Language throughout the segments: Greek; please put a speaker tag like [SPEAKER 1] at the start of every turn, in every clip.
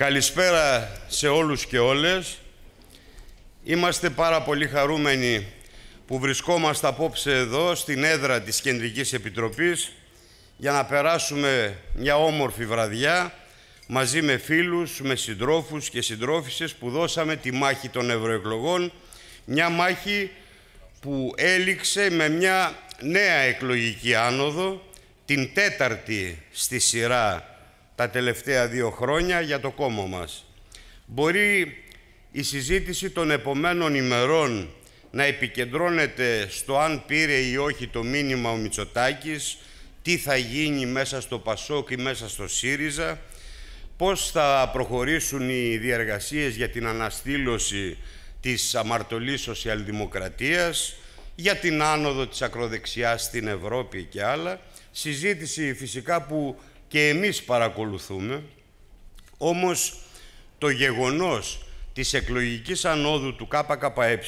[SPEAKER 1] Καλησπέρα σε όλους και όλες. Είμαστε πάρα πολύ χαρούμενοι που βρισκόμαστε απόψε εδώ στην έδρα της Κεντρικής Επιτροπής για να περάσουμε μια όμορφη βραδιά μαζί με φίλους, με συντρόφους και συντρόφισσες που δώσαμε τη μάχη των ευρωεκλογών. Μια μάχη που έληξε με μια νέα εκλογική άνοδο, την τέταρτη στη σειρά τα τελευταία δύο χρόνια για το κόμμα μας. Μπορεί η συζήτηση των επομένων ημερών να επικεντρώνεται στο αν πήρε ή όχι το μήνυμα ο Μητσοτάκης, τι θα γίνει μέσα στο Πασόκ ή μέσα στο ΣΥΡΙΖΑ, πώς θα προχωρήσουν οι διεργασίες για την αναστήλωση της αμαρτωλής σοσιαλδημοκρατίας, για την άνοδο της ακροδεξιάς στην Ευρώπη και άλλα. Συζήτηση φυσικά που και εμείς παρακολουθούμε, όμως το γεγονός της εκλογικής ανόδου του ΚΚΕ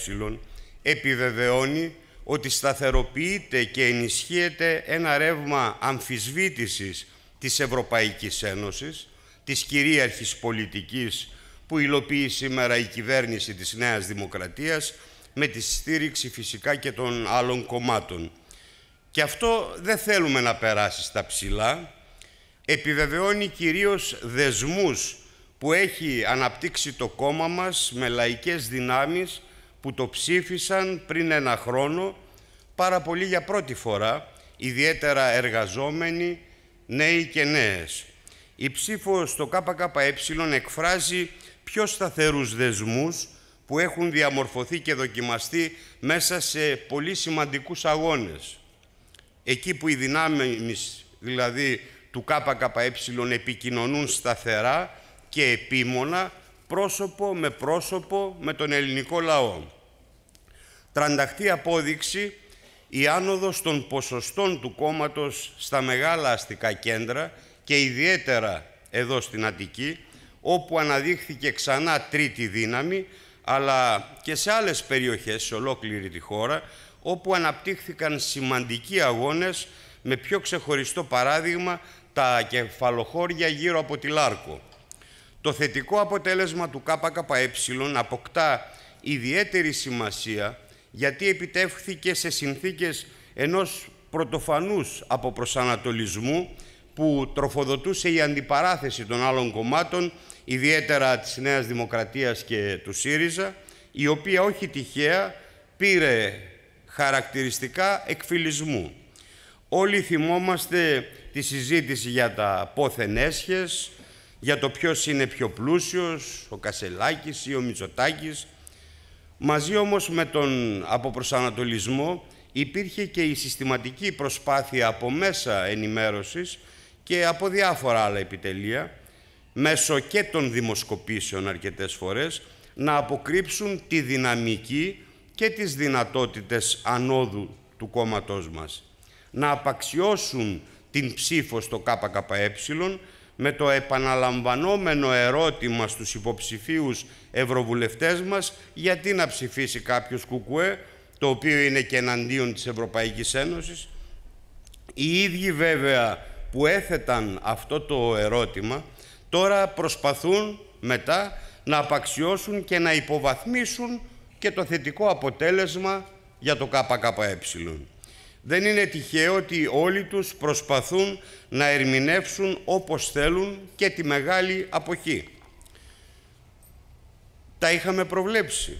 [SPEAKER 1] επιβεβαιώνει ότι σταθεροποιείται και ενισχύεται ένα ρεύμα αμφισβήτησης της Ευρωπαϊκής Ένωσης, της κυρίαρχης πολιτικής που υλοποιεί σήμερα η κυβέρνηση της Νέας Δημοκρατίας με τη στήριξη φυσικά και των άλλων κομμάτων. Και αυτό δεν θέλουμε να περάσει στα ψηλά, επιβεβαιώνει κυρίως δεσμούς που έχει αναπτύξει το κόμμα μας με λαϊκές δυνάμεις που το ψήφισαν πριν ένα χρόνο, πάρα πολύ για πρώτη φορά, ιδιαίτερα εργαζόμενοι, νέοι και νέες. Η ψήφο στο ΚΚΕ εκφράζει πιο σταθερούς δεσμούς που έχουν διαμορφωθεί και δοκιμαστεί μέσα σε πολύ σημαντικούς αγώνες. Εκεί που οι δυνάμεις, δηλαδή του ΚΚΕ επικοινωνούν σταθερά και επίμονα πρόσωπο με πρόσωπο με τον ελληνικό λαό. Τρανταχτή απόδειξη η άνοδος των ποσοστών του κόμματος στα μεγάλα αστικά κέντρα και ιδιαίτερα εδώ στην Αττική, όπου αναδείχθηκε ξανά τρίτη δύναμη, αλλά και σε άλλες περιοχές σε ολόκληρη τη χώρα, όπου αναπτύχθηκαν σημαντικοί αγώνες με πιο ξεχωριστό παράδειγμα τα κεφαλοχώρια γύρω από τη Λάρκο. Το θετικό αποτέλεσμα του ΚΚΕ αποκτά ιδιαίτερη σημασία γιατί επιτεύχθηκε σε συνθήκες ενός πρωτοφανούς αποπροσανατολισμού που τροφοδοτούσε η αντιπαράθεση των άλλων κομμάτων, ιδιαίτερα της Νέας Δημοκρατίας και του ΣΥΡΙΖΑ, η οποία όχι τυχαία πήρε χαρακτηριστικά εκφυλισμού. Όλοι θυμόμαστε τη συζήτηση για τα πόθεν έσχες, για το ποιος είναι πιο πλούσιος, ο Κασελάκης ή ο Μητσοτάκης. Μαζί όμως με τον αποπροσανατολισμό υπήρχε και η συστηματική προσπάθεια από μέσα ενημέρωσης και από διάφορα άλλα επιτελεία, μέσω και των δημοσκοπήσεων αρκετές φορές, να αποκρύψουν τη δυναμική και τις δυνατότητες ανόδου του κόμματός μας. Να απαξιώσουν την ψήφο στο ΚΚΕ με το επαναλαμβανόμενο ερώτημα στους υποψηφίους ευρωβουλευτές μας γιατί να ψηφίσει κάποιος κουκουέ, το οποίο είναι και εναντίον της Ευρωπαϊκής Ένωσης. Οι ίδιοι βέβαια που έθεταν αυτό το ερώτημα τώρα προσπαθούν μετά να απαξιώσουν και να υποβαθμίσουν και το θετικό αποτέλεσμα για το ΚΚΕ. Δεν είναι τυχαίο ότι όλοι τους προσπαθούν να ερμηνεύσουν όπως θέλουν και τη Μεγάλη Αποχή. Τα είχαμε προβλέψει.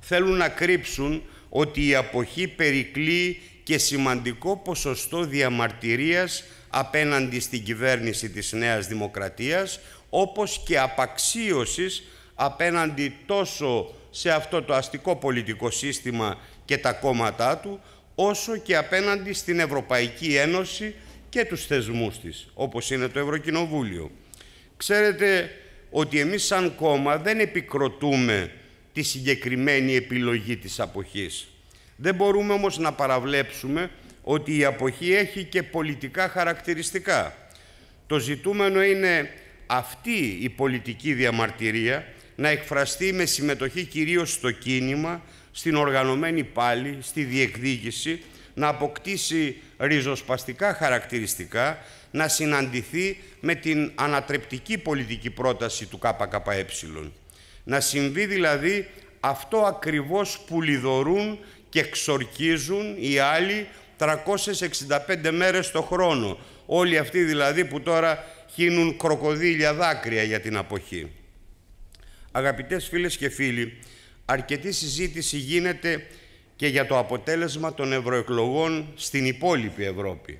[SPEAKER 1] Θέλουν να κρύψουν ότι η Αποχή περικλεί και σημαντικό ποσοστό διαμαρτυρίας απέναντι στην κυβέρνηση της Νέας Δημοκρατίας, όπως και απαξίωσης απέναντι τόσο σε αυτό το αστικό πολιτικό σύστημα και τα κόμματά του, όσο και απέναντι στην Ευρωπαϊκή Ένωση και τους θεσμούς της, όπως είναι το Ευρωκοινοβούλιο. Ξέρετε ότι εμείς σαν κόμμα δεν επικροτούμε τη συγκεκριμένη επιλογή της αποχής. Δεν μπορούμε όμως να παραβλέψουμε ότι η αποχή έχει και πολιτικά χαρακτηριστικά. Το ζητούμενο είναι αυτή η πολιτική διαμαρτυρία να εκφραστεί με συμμετοχή κυρίως στο κίνημα στην οργανωμένη πάλη, στη διεκδίκηση, να αποκτήσει ριζοσπαστικά χαρακτηριστικά, να συναντηθεί με την ανατρεπτική πολιτική πρόταση του ΚΚΕ. Να συμβεί δηλαδή αυτό ακριβώς που λιδωρούν και ξορκίζουν οι άλλοι 365 μέρες το χρόνο. Όλοι αυτοί δηλαδή που τώρα χύνουν κροκοδίλια δάκρυα για την αποχή. Αγαπητές φίλες και φίλοι, αρκετή συζήτηση γίνεται και για το αποτέλεσμα των ευρωεκλογών στην υπόλοιπη Ευρώπη.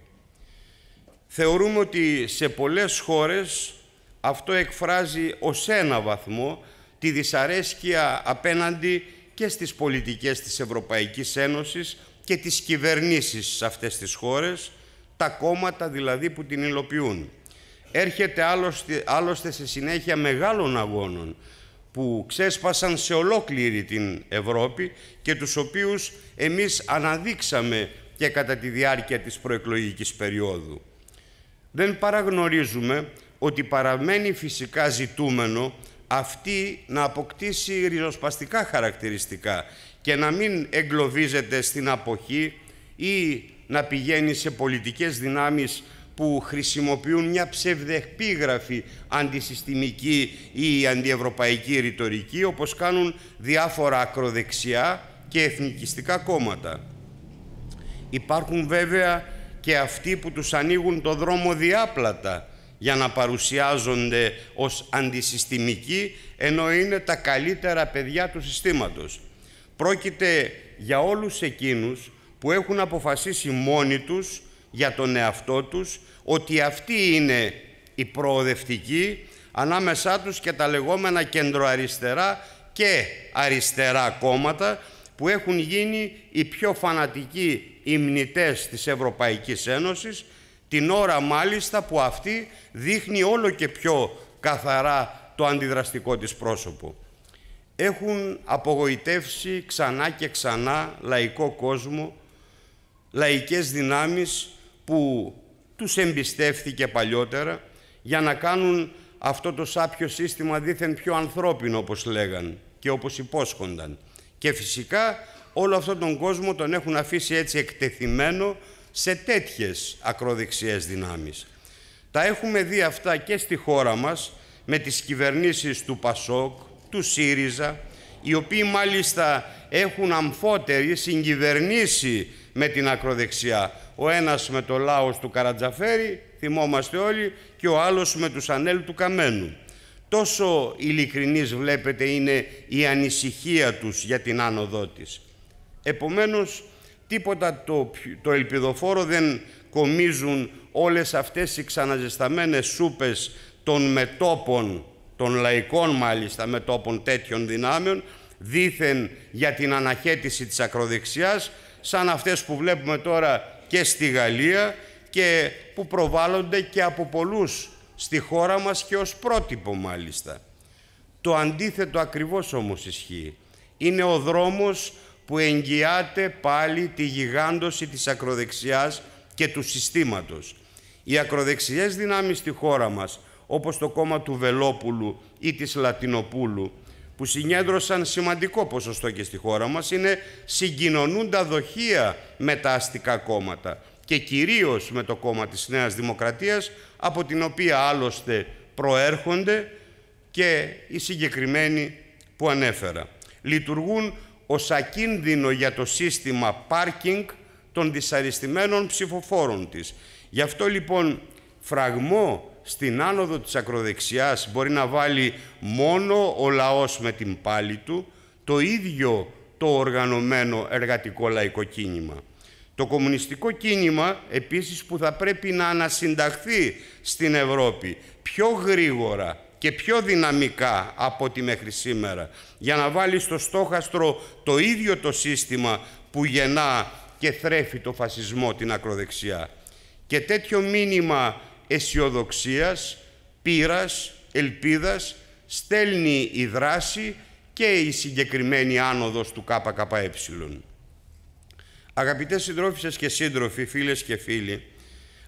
[SPEAKER 1] Θεωρούμε ότι σε πολλές χώρες αυτό εκφράζει ως ένα βαθμό τη δυσαρέσκεια απέναντι και στις πολιτικές της Ευρωπαϊκής Ένωσης και τις κυβερνήσεις σε αυτές τις χώρες, τα κόμματα δηλαδή που την υλοποιούν. Έρχεται άλλωστε, άλλωστε σε συνέχεια μεγάλων αγώνων που ξέσπασαν σε ολόκληρη την Ευρώπη και τους οποίους εμείς αναδείξαμε και κατά τη διάρκεια της προεκλογικής περίοδου. Δεν παραγνωρίζουμε ότι παραμένει φυσικά ζητούμενο αυτή να αποκτήσει ριζοσπαστικά χαρακτηριστικά και να μην εγκλωβίζεται στην αποχή ή να πηγαίνει σε πολιτικές δυνάμεις που χρησιμοποιούν μια ψευδεπίγραφη αντισυστημική ή αντιευρωπαϊκή ρητορική, όπως κάνουν διάφορα ακροδεξιά και εθνικιστικά κόμματα. Υπάρχουν βέβαια και αυτοί που τους ανοίγουν το δρόμο διάπλατα για να παρουσιάζονται ως αντισυστημικοί, ενώ είναι τα καλύτερα παιδιά του συστήματος. Πρόκειται για όλους εκείνους που έχουν αποφασίσει μόνοι τους για τον εαυτό τους ότι αυτή είναι η προοδευτική ανάμεσά τους και τα λεγόμενα κεντροαριστερά και αριστερά κόμματα που έχουν γίνει οι πιο φανατικοί υμνητές της Ευρωπαϊκής Ένωσης την ώρα μάλιστα που αυτή δείχνει όλο και πιο καθαρά το αντιδραστικό της πρόσωπο. Έχουν απογοητεύσει ξανά και ξανά λαϊκό κόσμο, λαϊκές δυνάμεις που τους εμπιστεύθηκε παλιότερα για να κάνουν αυτό το σάπιο σύστημα δήθεν πιο ανθρώπινο όπως λέγαν και όπως υπόσχονταν. Και φυσικά όλο αυτόν τον κόσμο τον έχουν αφήσει έτσι εκτεθειμένο σε τέτοιες ακροδεξιές δυνάμεις. Τα έχουμε δει αυτά και στη χώρα μας με τις κυβερνήσεις του Πασόκ, του ΣΥΡΙΖΑ, οι οποίοι μάλιστα έχουν αμφότεροι συγκυβερνήσει με την ακροδεξιά. Ο ένας με το λάος του Καρατζαφέρη, θυμόμαστε όλοι, και ο άλλος με τους ανέλ του Καμένου. Τόσο ειλικρινής βλέπετε είναι η ανησυχία τους για την άνοδό της. Επομένως, τίποτα το, το ελπιδοφόρο δεν κομίζουν όλες αυτές οι ξαναζεσταμένες σούπες των μετόπων, των λαϊκών μάλιστα μετόπων τέτοιων δυνάμεων, δήθεν για την αναχέτηση της ακροδεξιάς, σαν αυτές που βλέπουμε τώρα και στη Γαλλία και που προβάλλονται και από πολλούς στη χώρα μας και ως πρότυπο μάλιστα. Το αντίθετο ακριβώς όμως ισχύει. Είναι ο δρόμος που εγγυάται πάλι τη γιγάντωση της ακροδεξιάς και του συστήματος. Οι ακροδεξιές δυνάμεις στη χώρα μας, όπως το κόμμα του Βελόπουλου ή της Λατινοπούλου, που συνέδρωσαν σημαντικό ποσοστό και στη χώρα μας είναι συγκοινωνούν τα δοχεία με τα αστικά κόμματα και κυρίως με το κόμμα της Νέας Δημοκρατίας από την οποία άλλωστε προέρχονται και οι συγκεκριμένοι που ανέφερα. Λειτουργούν ως ακίνδυνο για το σύστημα πάρκινγκ των δυσαριστημένων ψηφοφόρων της. Γι' αυτό λοιπόν φραγμό στην άνοδο της ακροδεξιάς μπορεί να βάλει μόνο ο λαός με την πάλη του, το ίδιο το οργανωμένο εργατικό λαϊκό κίνημα. Το κομμουνιστικό κίνημα επίσης που θα πρέπει να ανασυνταχθεί στην Ευρώπη πιο γρήγορα και πιο δυναμικά από ό,τι μέχρι σήμερα για να βάλει στο στόχαστρο το ίδιο το σύστημα που γεννά και θρέφει το φασισμό την ακροδεξιά. Και τέτοιο μήνυμα αισιοδοξίας, πείρας, ελπίδας, στέλνει η δράση και η συγκεκριμένη άνοδος του ΚΚΕ. Αγαπητές συντρόφισσες και σύντροφοι, φίλες και φίλοι,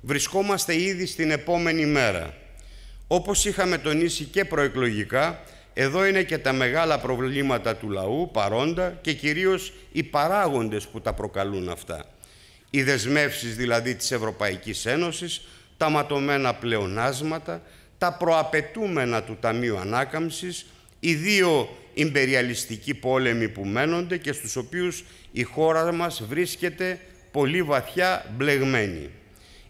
[SPEAKER 1] βρισκόμαστε ήδη στην επόμενη μέρα. Όπως είχαμε τονίσει και προεκλογικά, εδώ είναι και τα μεγάλα προβλήματα του λαού παρόντα και κυρίως οι παράγοντες που τα προκαλούν αυτά. Οι δεσμεύσεις δηλαδή της Ευρωπαϊκής Ένωσης τα ματωμένα πλεονάσματα, τα προαπαιτούμενα του Ταμείου Ανάκαμψης, οι δύο υπεριαλιστικοί πόλεμοι που μένονται και στους οποίους η χώρα μας βρίσκεται πολύ βαθιά μπλεγμένη.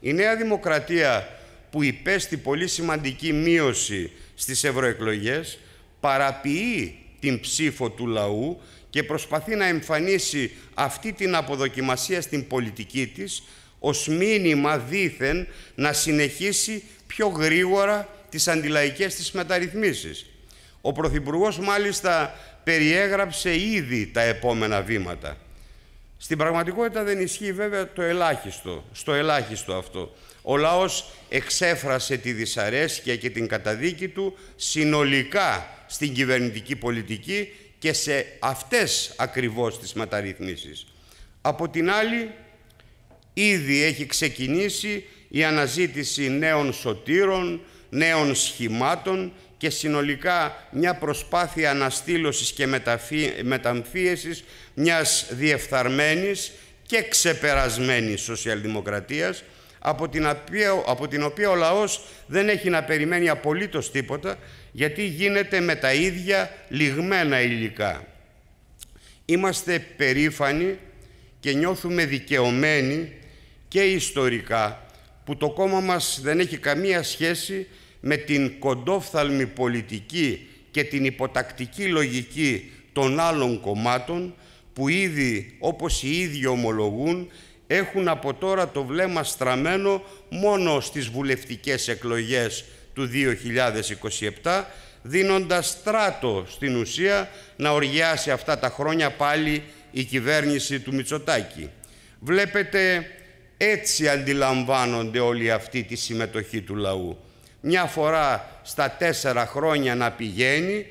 [SPEAKER 1] Η Νέα Δημοκρατία που υπέστη πολύ σημαντική μείωση στις ευρωεκλογές παραποιεί την ψήφο του λαού και προσπαθεί να εμφανίσει αυτή την αποδοκιμασία στην πολιτική της ως μήνυμα δήθεν να συνεχίσει πιο γρήγορα τις αντιλαϊκές της μεταρρυθμίσεις. Ο Πρωθυπουργός μάλιστα περιέγραψε ήδη τα επόμενα βήματα. Στην πραγματικότητα δεν ισχύει βέβαια το ελάχιστο, στο ελάχιστο αυτό. Ο λαός εξέφρασε τη δυσαρέσκεια και την καταδίκη του συνολικά στην κυβερνητική πολιτική και σε αυτές ακριβώς τις μεταρρυθμίσεις. Από την άλλη, Ήδη έχει ξεκινήσει η αναζήτηση νέων σωτήρων, νέων σχημάτων και συνολικά μια προσπάθεια αναστήλωσης και μεταμφίεσης μιας διεφθαρμένης και ξεπερασμένης σοσιαλδημοκρατίας από την, οποία, από την οποία ο λαός δεν έχει να περιμένει απολύτως τίποτα γιατί γίνεται με τα ίδια λιγμένα υλικά. Είμαστε περήφανοι και νιώθουμε δικαιωμένοι και ιστορικά που το κόμμα μας δεν έχει καμία σχέση με την κοντόφθαλμη πολιτική και την υποτακτική λογική των άλλων κομμάτων που ήδη, όπως οι ίδιοι ομολογούν, έχουν από τώρα το βλέμμα στραμμένο μόνο στις βουλευτικές εκλογές του 2027, δίνοντας στράτο στην ουσία να οργιάσει αυτά τα χρόνια πάλι η κυβέρνηση του Μητσοτάκη. Βλέπετε έτσι αντιλαμβάνονται όλοι αυτή τη συμμετοχή του λαού. Μια φορά στα τέσσερα χρόνια να πηγαίνει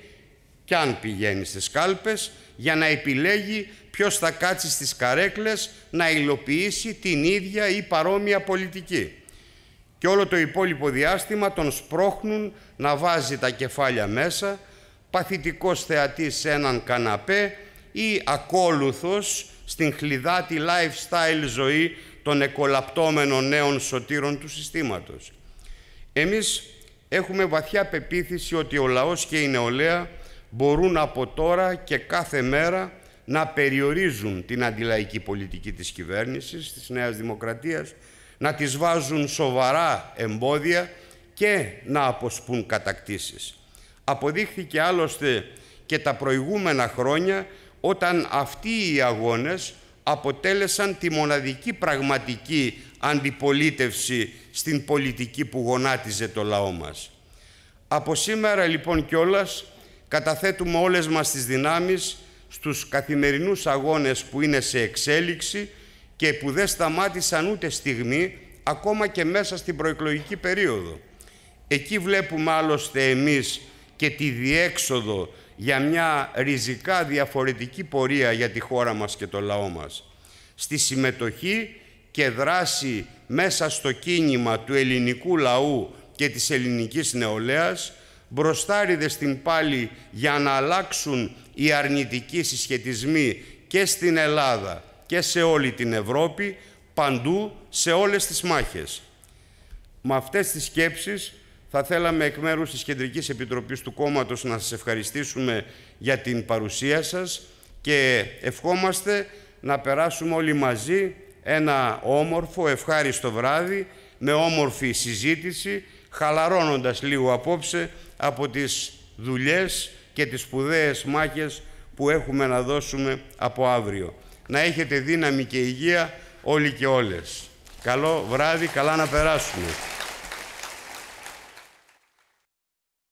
[SPEAKER 1] και αν πηγαίνει στις κάλπες για να επιλέγει ποιος θα κάτσει στις καρέκλες να υλοποιήσει την ίδια ή παρόμοια πολιτική. Και όλο το υπόλοιπο διάστημα τον σπρώχνουν να βάζει τα κεφάλια μέσα, παθητικός θεατής σε έναν καναπέ ή ακόλουθος στην χλιδάτη lifestyle ζωή των εκολαπτώμενων νέων σωτήρων του συστήματος. Εμείς έχουμε βαθιά πεποίθηση ότι ο λαός και η νεολαία μπορούν από τώρα και κάθε μέρα να περιορίζουν την αντιλαϊκή πολιτική της κυβέρνησης, της Νέας Δημοκρατίας, να τις βάζουν σοβαρά εμπόδια και να αποσπούν κατακτήσεις. Αποδείχθηκε άλλωστε και τα προηγούμενα χρόνια όταν αυτοί οι αγώνες αποτέλεσαν τη μοναδική πραγματική αντιπολίτευση στην πολιτική που γονάτιζε το λαό μας. Από σήμερα λοιπόν κιόλας καταθέτουμε όλες μας τις δυνάμεις στους καθημερινούς αγώνες που είναι σε εξέλιξη και που δεν σταμάτησαν ούτε στιγμή, ακόμα και μέσα στην προεκλογική περίοδο. Εκεί βλέπουμε άλλωστε εμείς και τη διέξοδο για μια ριζικά διαφορετική πορεία για τη χώρα μας και το λαό μας. Στη συμμετοχή και δράση μέσα στο κίνημα του ελληνικού λαού και της ελληνικής νεολαίας, μπροστάριδες στην πάλη για να αλλάξουν οι αρνητικοί συσχετισμοί και στην Ελλάδα και σε όλη την Ευρώπη, παντού σε όλες τις μάχες. Με αυτές τις σκέψεις θα θέλαμε εκ μέρους της Κεντρικής Επιτροπής του Κόμματος να σας ευχαριστήσουμε για την παρουσία σας και ευχόμαστε να περάσουμε όλοι μαζί ένα όμορφο, ευχάριστο βράδυ με όμορφη συζήτηση, χαλαρώνοντας λίγο απόψε από τις δουλειές και τις σπουδαίες μάχες που έχουμε να δώσουμε από αύριο. Να έχετε δύναμη και υγεία όλοι και όλες. Καλό βράδυ, καλά να περάσουμε.